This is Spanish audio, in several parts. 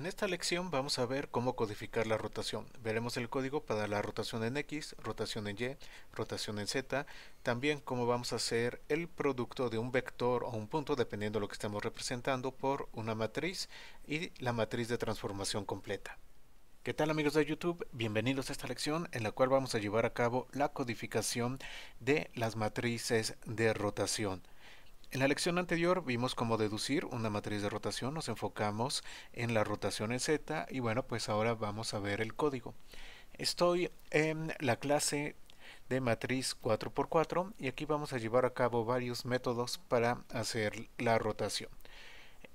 En esta lección vamos a ver cómo codificar la rotación. Veremos el código para la rotación en X, rotación en Y, rotación en Z, también cómo vamos a hacer el producto de un vector o un punto dependiendo de lo que estamos representando por una matriz y la matriz de transformación completa. ¿Qué tal amigos de YouTube? Bienvenidos a esta lección en la cual vamos a llevar a cabo la codificación de las matrices de rotación. En la lección anterior vimos cómo deducir una matriz de rotación, nos enfocamos en la rotación en Z y bueno, pues ahora vamos a ver el código. Estoy en la clase de matriz 4x4 y aquí vamos a llevar a cabo varios métodos para hacer la rotación.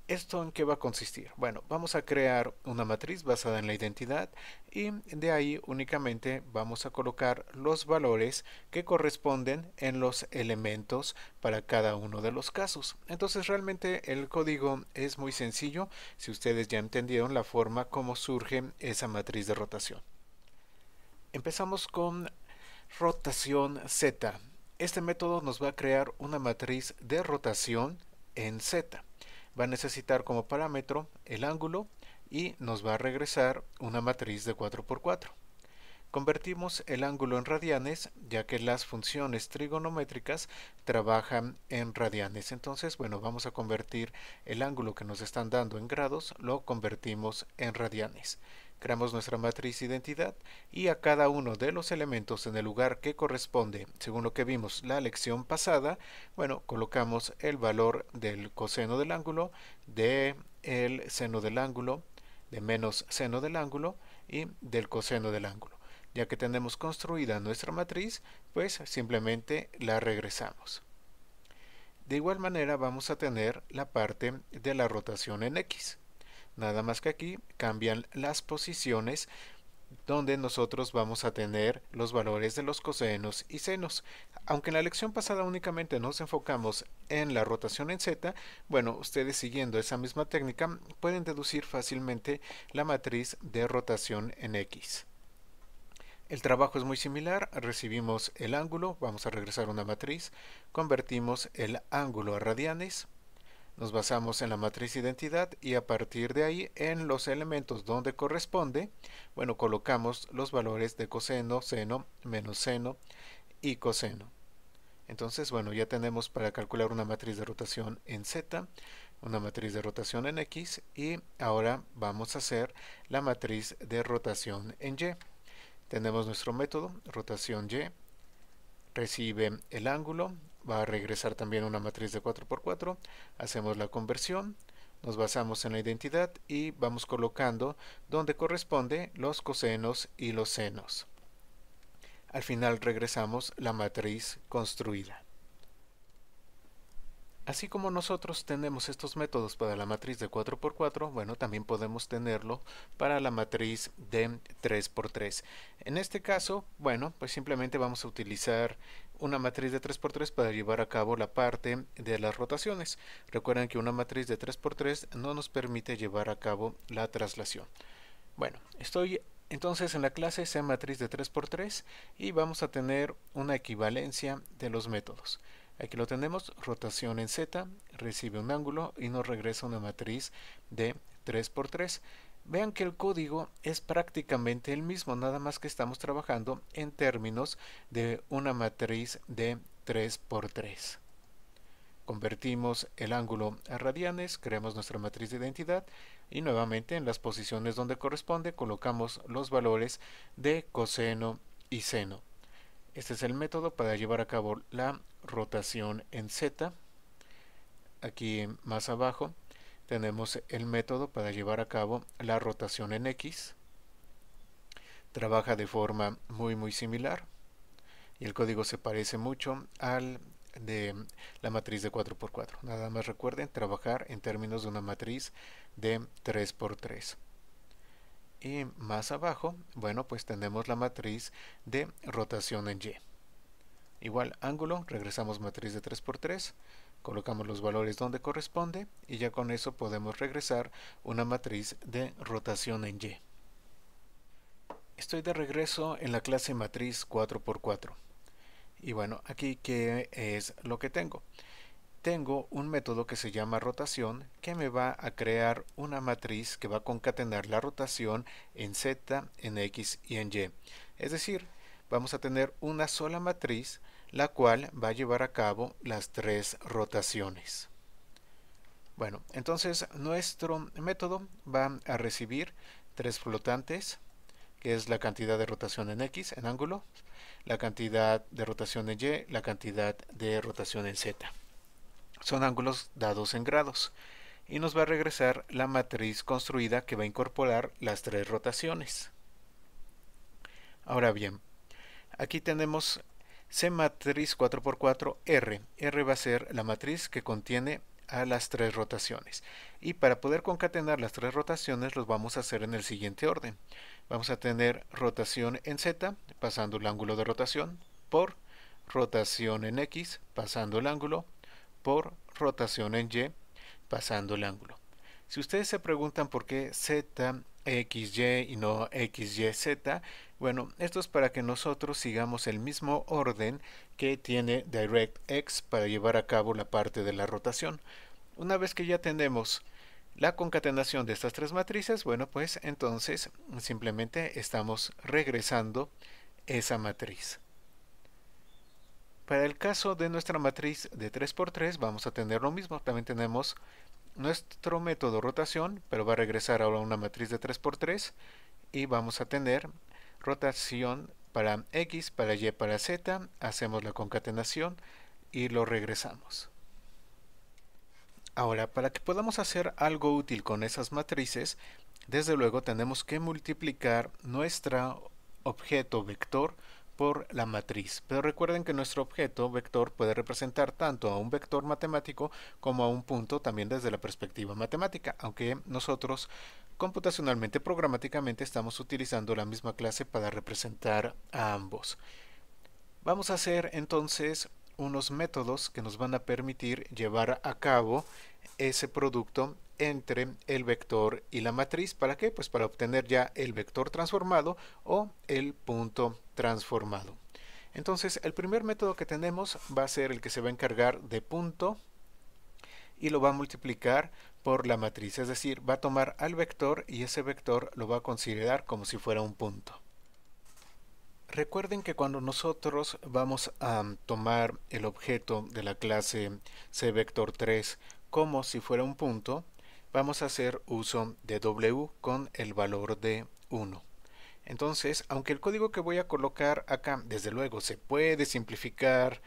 ¿Esto en qué va a consistir? Bueno, vamos a crear una matriz basada en la identidad y de ahí únicamente vamos a colocar los valores que corresponden en los elementos para cada uno de los casos. Entonces realmente el código es muy sencillo si ustedes ya entendieron la forma como surge esa matriz de rotación. Empezamos con rotación Z. Este método nos va a crear una matriz de rotación en Z va a necesitar como parámetro el ángulo y nos va a regresar una matriz de 4x4. Convertimos el ángulo en radianes ya que las funciones trigonométricas trabajan en radianes. Entonces, bueno, vamos a convertir el ángulo que nos están dando en grados, lo convertimos en radianes. Creamos nuestra matriz identidad y a cada uno de los elementos en el lugar que corresponde, según lo que vimos la lección pasada, bueno, colocamos el valor del coseno del ángulo, de el seno del ángulo, de menos seno del ángulo y del coseno del ángulo. Ya que tenemos construida nuestra matriz, pues simplemente la regresamos. De igual manera vamos a tener la parte de la rotación en X. Nada más que aquí cambian las posiciones donde nosotros vamos a tener los valores de los cosenos y senos. Aunque en la lección pasada únicamente nos enfocamos en la rotación en Z, bueno, ustedes siguiendo esa misma técnica pueden deducir fácilmente la matriz de rotación en X. El trabajo es muy similar, recibimos el ángulo, vamos a regresar una matriz, convertimos el ángulo a radianes, nos basamos en la matriz identidad y a partir de ahí en los elementos donde corresponde, bueno, colocamos los valores de coseno, seno, menos seno y coseno. Entonces, bueno, ya tenemos para calcular una matriz de rotación en Z, una matriz de rotación en X y ahora vamos a hacer la matriz de rotación en Y. Tenemos nuestro método, rotación Y, recibe el ángulo, va a regresar también una matriz de 4x4, hacemos la conversión, nos basamos en la identidad y vamos colocando donde corresponde los cosenos y los senos. Al final regresamos la matriz construida. Así como nosotros tenemos estos métodos para la matriz de 4x4, bueno, también podemos tenerlo para la matriz de 3x3. En este caso, bueno, pues simplemente vamos a utilizar una matriz de 3x3 para llevar a cabo la parte de las rotaciones. Recuerden que una matriz de 3x3 no nos permite llevar a cabo la traslación. Bueno, estoy entonces en la clase C matriz de 3x3 y vamos a tener una equivalencia de los métodos. Aquí lo tenemos, rotación en Z, recibe un ángulo y nos regresa una matriz de 3x3. Vean que el código es prácticamente el mismo, nada más que estamos trabajando en términos de una matriz de 3x3. Convertimos el ángulo a radianes, creamos nuestra matriz de identidad y nuevamente en las posiciones donde corresponde colocamos los valores de coseno y seno. Este es el método para llevar a cabo la rotación en Z. Aquí más abajo tenemos el método para llevar a cabo la rotación en X. Trabaja de forma muy muy similar y el código se parece mucho al de la matriz de 4x4. Nada más recuerden trabajar en términos de una matriz de 3x3. Y más abajo, bueno, pues tenemos la matriz de rotación en Y. Igual ángulo, regresamos matriz de 3x3 colocamos los valores donde corresponde y ya con eso podemos regresar una matriz de rotación en Y. Estoy de regreso en la clase matriz 4x4. Y bueno, aquí qué es lo que tengo. Tengo un método que se llama rotación que me va a crear una matriz que va a concatenar la rotación en Z, en X y en Y. Es decir, vamos a tener una sola matriz la cual va a llevar a cabo las tres rotaciones. Bueno, entonces nuestro método va a recibir tres flotantes, que es la cantidad de rotación en X, en ángulo, la cantidad de rotación en Y, la cantidad de rotación en Z. Son ángulos dados en grados. Y nos va a regresar la matriz construida que va a incorporar las tres rotaciones. Ahora bien, aquí tenemos C matriz 4x4 R. R va a ser la matriz que contiene a las tres rotaciones. Y para poder concatenar las tres rotaciones los vamos a hacer en el siguiente orden. Vamos a tener rotación en Z, pasando el ángulo de rotación, por rotación en X, pasando el ángulo, por rotación en Y, pasando el ángulo. Si ustedes se preguntan por qué Z XY y no XYZ. Bueno, esto es para que nosotros sigamos el mismo orden que tiene DirectX para llevar a cabo la parte de la rotación. Una vez que ya tenemos la concatenación de estas tres matrices, bueno, pues entonces simplemente estamos regresando esa matriz. Para el caso de nuestra matriz de 3x3 vamos a tener lo mismo. También tenemos nuestro método rotación, pero va a regresar ahora a una matriz de 3x3 y vamos a tener rotación para X, para Y, para Z. Hacemos la concatenación y lo regresamos. Ahora, para que podamos hacer algo útil con esas matrices, desde luego tenemos que multiplicar nuestro objeto vector por la matriz. Pero recuerden que nuestro objeto vector puede representar tanto a un vector matemático como a un punto también desde la perspectiva matemática, aunque nosotros computacionalmente programáticamente estamos utilizando la misma clase para representar a ambos. Vamos a hacer entonces unos métodos que nos van a permitir llevar a cabo ese producto entre el vector y la matriz. ¿Para qué? Pues para obtener ya el vector transformado o el punto transformado. Entonces el primer método que tenemos va a ser el que se va a encargar de punto y lo va a multiplicar por la matriz. Es decir, va a tomar al vector y ese vector lo va a considerar como si fuera un punto. Recuerden que cuando nosotros vamos a tomar el objeto de la clase C vector 3 como si fuera un punto, vamos a hacer uso de w con el valor de 1. Entonces, aunque el código que voy a colocar acá, desde luego, se puede simplificar,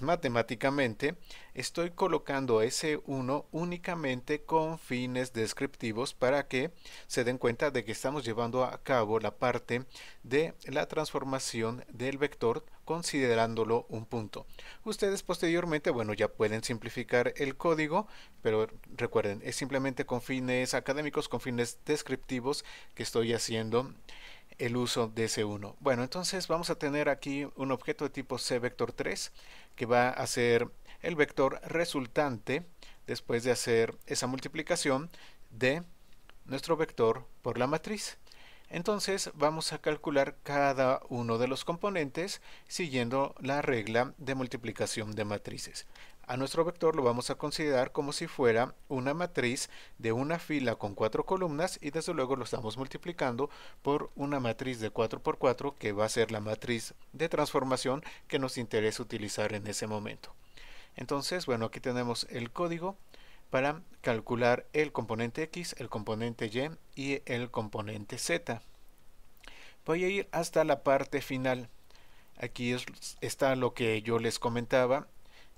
matemáticamente, estoy colocando ese 1 únicamente con fines descriptivos para que se den cuenta de que estamos llevando a cabo la parte de la transformación del vector considerándolo un punto. Ustedes posteriormente, bueno, ya pueden simplificar el código, pero recuerden, es simplemente con fines académicos, con fines descriptivos que estoy haciendo el uso de ese 1. Bueno, entonces vamos a tener aquí un objeto de tipo C vector 3 que va a ser el vector resultante después de hacer esa multiplicación de nuestro vector por la matriz. Entonces vamos a calcular cada uno de los componentes siguiendo la regla de multiplicación de matrices. A nuestro vector lo vamos a considerar como si fuera una matriz de una fila con cuatro columnas y desde luego lo estamos multiplicando por una matriz de 4x4 que va a ser la matriz de transformación que nos interesa utilizar en ese momento. Entonces, bueno, aquí tenemos el código para calcular el componente X, el componente Y y el componente Z. Voy a ir hasta la parte final. Aquí está lo que yo les comentaba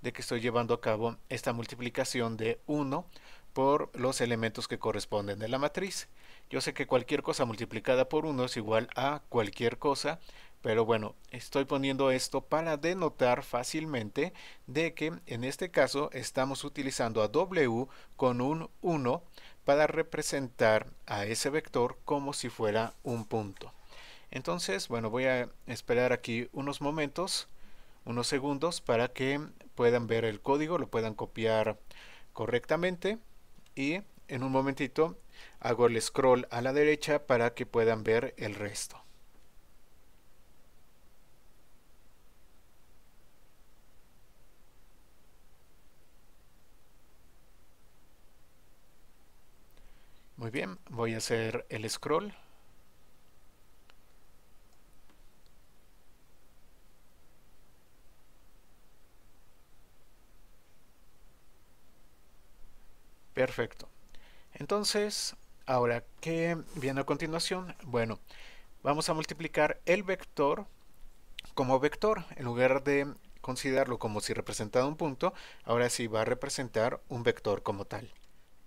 de que estoy llevando a cabo esta multiplicación de 1 por los elementos que corresponden de la matriz. Yo sé que cualquier cosa multiplicada por 1 es igual a cualquier cosa, pero bueno, estoy poniendo esto para denotar fácilmente de que en este caso estamos utilizando a W con un 1 para representar a ese vector como si fuera un punto. Entonces, bueno, voy a esperar aquí unos momentos, unos segundos para que puedan ver el código, lo puedan copiar correctamente y en un momentito hago el scroll a la derecha para que puedan ver el resto. Muy bien, voy a hacer el scroll. Perfecto. Entonces, ahora, ¿qué viene a continuación? Bueno, vamos a multiplicar el vector como vector. En lugar de considerarlo como si representara un punto, ahora sí va a representar un vector como tal.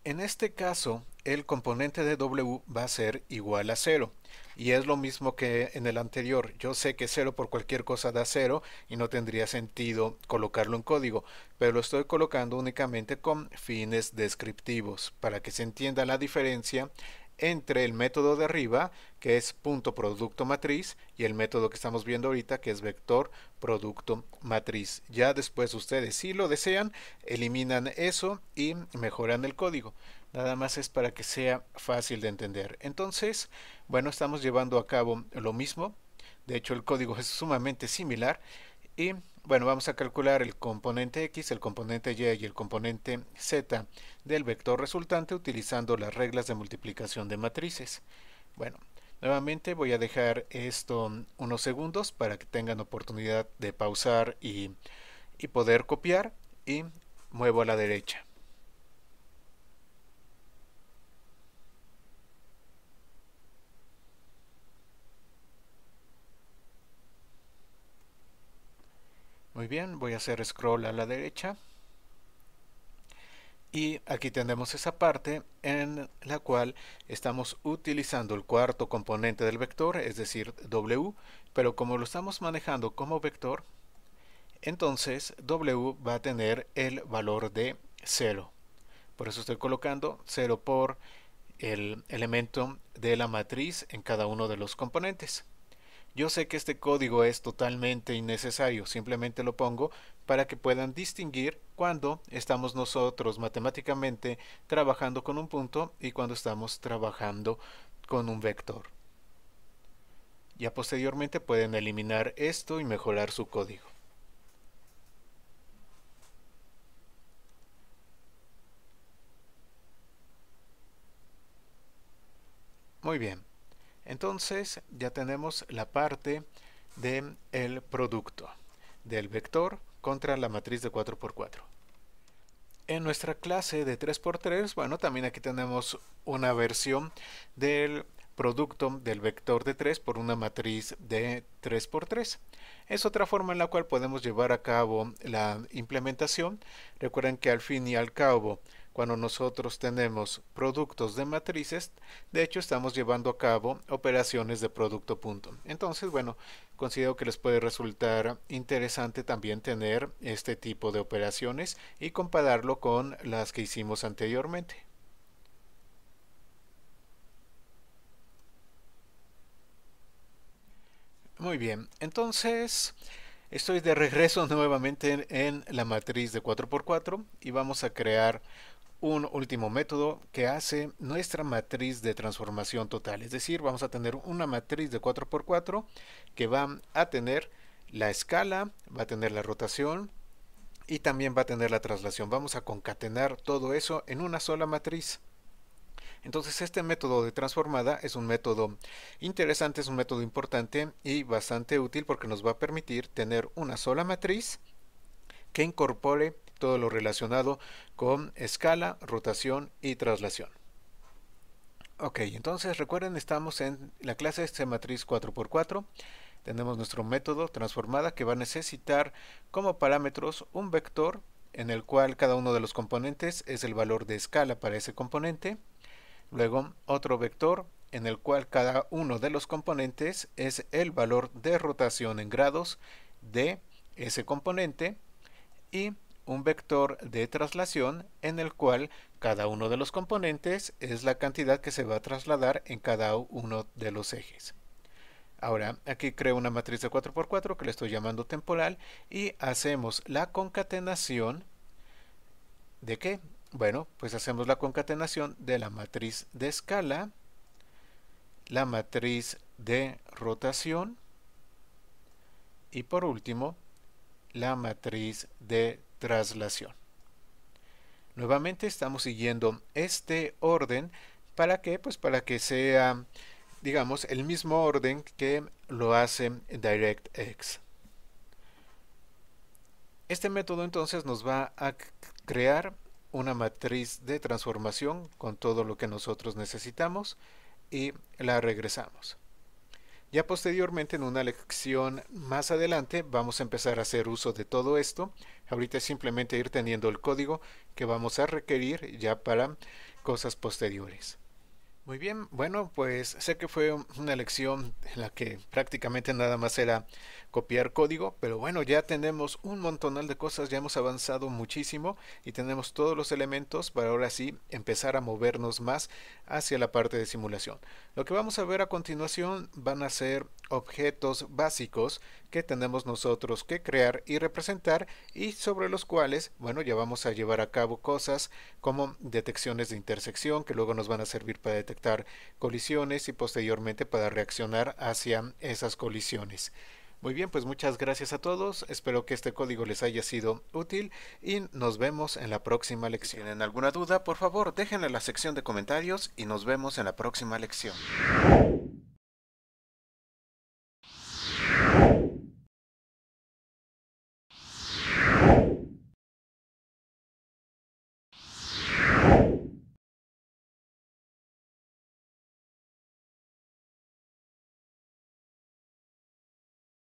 En este caso, el componente de W va a ser igual a 0. Y es lo mismo que en el anterior. Yo sé que 0 por cualquier cosa da 0 y no tendría sentido colocarlo en código, pero lo estoy colocando únicamente con fines descriptivos para que se entienda la diferencia entre el método de arriba, que es punto producto matriz, y el método que estamos viendo ahorita, que es vector producto matriz. Ya después ustedes, si lo desean, eliminan eso y mejoran el código. Nada más es para que sea fácil de entender. Entonces, bueno, estamos llevando a cabo lo mismo. De hecho, el código es sumamente similar y bueno, vamos a calcular el componente x, el componente y y el componente z del vector resultante utilizando las reglas de multiplicación de matrices. Bueno, nuevamente voy a dejar esto unos segundos para que tengan oportunidad de pausar y, y poder copiar y muevo a la derecha. Muy bien, voy a hacer scroll a la derecha. Y aquí tenemos esa parte en la cual estamos utilizando el cuarto componente del vector, es decir, W, pero como lo estamos manejando como vector, entonces W va a tener el valor de 0. Por eso estoy colocando 0 por el elemento de la matriz en cada uno de los componentes. Yo sé que este código es totalmente innecesario, simplemente lo pongo para que puedan distinguir cuando estamos nosotros matemáticamente trabajando con un punto y cuando estamos trabajando con un vector. Ya posteriormente pueden eliminar esto y mejorar su código. Muy bien. Entonces ya tenemos la parte del producto del vector contra la matriz de 4x4. En nuestra clase de 3x3, bueno, también aquí tenemos una versión del producto del vector de 3 por una matriz de 3x3. Es otra forma en la cual podemos llevar a cabo la implementación. Recuerden que al fin y al cabo cuando nosotros tenemos productos de matrices, de hecho estamos llevando a cabo operaciones de producto punto. Entonces, bueno, considero que les puede resultar interesante también tener este tipo de operaciones y compararlo con las que hicimos anteriormente. Muy bien, entonces estoy de regreso nuevamente en, la matriz de 4x4 y vamos a crear un último método que hace nuestra matriz de transformación total. Es decir, vamos a tener una matriz de 4x4 que va a tener la escala, va a tener la rotación y también va a tener la traslación. Vamos a concatenar todo eso en una sola matriz. Entonces este método de transformada es un método interesante, es un método importante y bastante útil porque nos va a permitir tener una sola matriz que incorpore todo lo relacionado con escala, rotación y traslación. Ok, entonces recuerden, estamos en la clase C matriz 4x4. Tenemos nuestro método transformada que va a necesitar como parámetros un vector en el cual cada uno de los componentes es el valor de escala para ese componente. Luego otro vector en el cual cada uno de los componentes es el valor de rotación en grados de ese componente y un vector de traslación en el cual cada uno de los componentes es la cantidad que se va a trasladar en cada uno de los ejes. Ahora, aquí creo una matriz de 4x4 que le estoy llamando temporal y hacemos la concatenación ¿de qué? Bueno, pues hacemos la concatenación de la matriz de escala, la matriz de rotación y por último la matriz de traslación. Nuevamente estamos siguiendo este orden para que pues para que sea digamos el mismo orden que lo hace DirectX. Este método entonces nos va a crear una matriz de transformación con todo lo que nosotros necesitamos y la regresamos. Ya posteriormente en una lección más adelante vamos a empezar a hacer uso de todo esto. Ahorita es simplemente ir teniendo el código que vamos a requerir ya para cosas posteriores. Muy bien, bueno, pues sé que fue una lección en la que prácticamente nada más era copiar código, pero bueno, ya tenemos un montonal de cosas, ya hemos avanzado muchísimo y tenemos todos los elementos para ahora sí empezar a movernos más hacia la parte de simulación. Lo que vamos a ver a continuación van a ser objetos básicos que tenemos nosotros que crear y representar y sobre los cuales, bueno, ya vamos a llevar a cabo cosas como detecciones de intersección que luego nos van a servir para detectar colisiones y posteriormente para reaccionar hacia esas colisiones. Muy bien, pues muchas gracias a todos. Espero que este código les haya sido útil y nos vemos en la próxima lección. Si tienen alguna duda, por favor, déjenla en la sección de comentarios y nos vemos en la próxima lección.